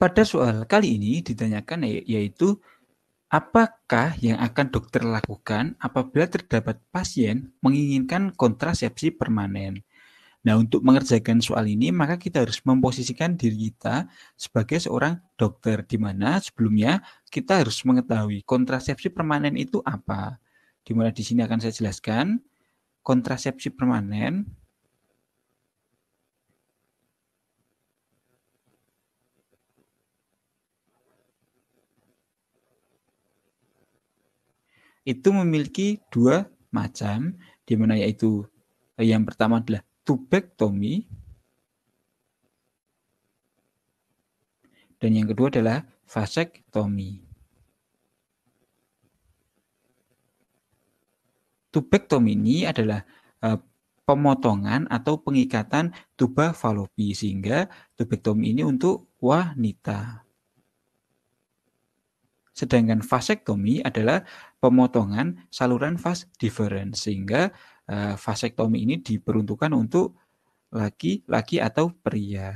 Pada soal kali ini ditanyakan ya, yaitu apakah yang akan dokter lakukan apabila terdapat pasien menginginkan kontrasepsi permanen. Nah, untuk mengerjakan soal ini, maka kita harus memposisikan diri kita sebagai seorang dokter, di mana sebelumnya kita harus mengetahui kontrasepsi permanen itu apa. Dimana di sini akan saya jelaskan, kontrasepsi permanen itu memiliki dua macam, di mana yaitu eh, yang pertama adalah tubektomi, dan yang kedua adalah vasektomi. Tubektomi ini adalah uh, pemotongan atau pengikatan tuba falopi sehingga tubektomi ini untuk wanita. Sedangkan vasektomi adalah pemotongan saluran vas deferens sehingga uh, vasektomi ini diperuntukkan untuk laki-laki atau pria.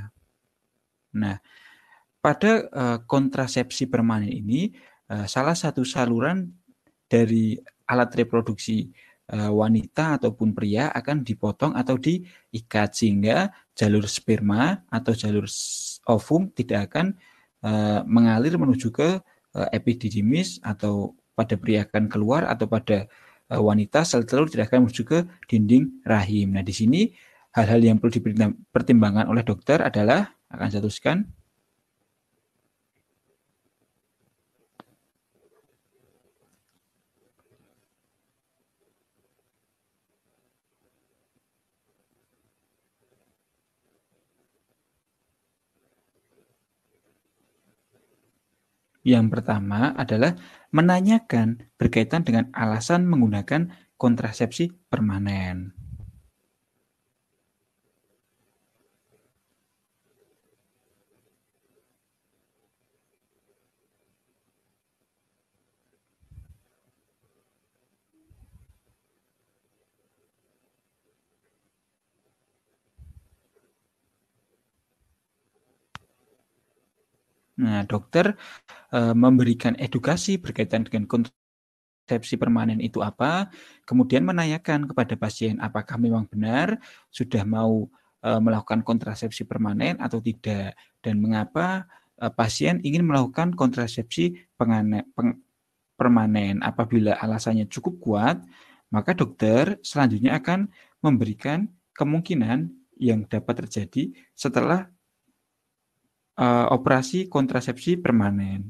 Nah, pada eh, kontrasepsi permanen ini eh, salah satu saluran dari alat reproduksi wanita ataupun pria akan dipotong atau diikat sehingga jalur sperma atau jalur ovum tidak akan mengalir menuju ke epididimis atau pada pria akan keluar atau pada eh, wanita sel telur tidak akan menuju ke dinding rahim. Nah, di sini hal-hal yang perlu dipertimbangkan oleh dokter adalah akan saya teruskan Yang pertama adalah menanyakan berkaitan dengan alasan menggunakan kontrasepsi permanen. Nah, dokter e, memberikan edukasi berkaitan dengan konsepsi permanen itu apa, kemudian menanyakan kepada pasien apakah memang benar sudah mau e, melakukan kontrasepsi permanen atau tidak, dan mengapa e, pasien ingin melakukan kontrasepsi pengane, peng, permanen. Apabila alasannya cukup kuat, maka dokter selanjutnya akan memberikan kemungkinan yang dapat terjadi setelah Eh, operasi kontrasepsi permanen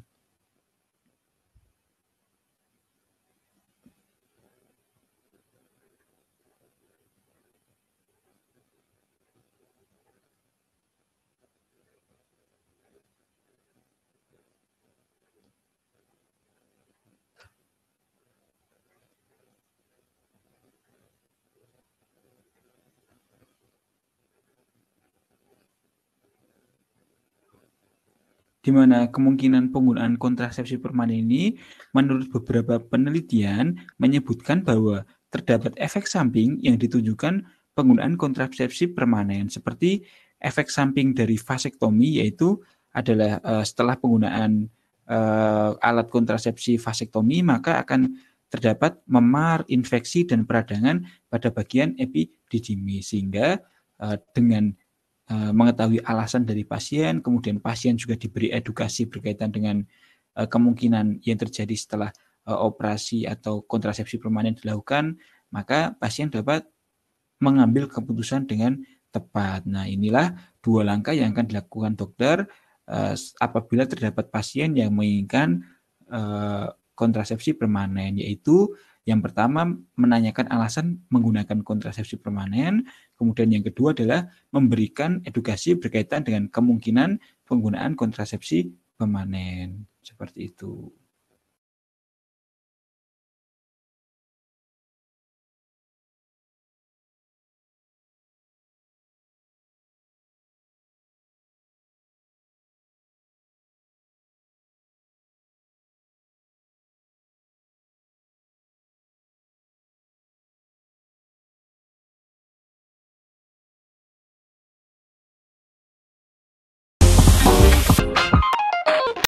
di mana kemungkinan penggunaan kontrasepsi permanen ini menurut beberapa penelitian menyebutkan bahwa terdapat efek samping yang ditunjukkan penggunaan kontrasepsi permanen seperti efek samping dari vasektomi yaitu adalah uh, setelah penggunaan uh, alat kontrasepsi vasektomi maka akan terdapat memar, infeksi dan peradangan pada bagian epididimi sehingga uh, dengan Eh, mengetahui alasan dari pasien, kemudian pasien juga diberi edukasi berkaitan dengan eh, kemungkinan yang terjadi setelah eh, operasi atau kontrasepsi permanen dilakukan, maka pasien dapat mengambil keputusan dengan tepat. Nah, inilah dua langkah yang akan dilakukan dokter apabila terdapat pasien yang menginginkan kontrasepsi permanen, yaitu yang pertama menanyakan alasan menggunakan kontrasepsi permanen, kemudian yang kedua adalah memberikan edukasi berkaitan dengan kemungkinan penggunaan kontrasepsi permanen. Seperti itu.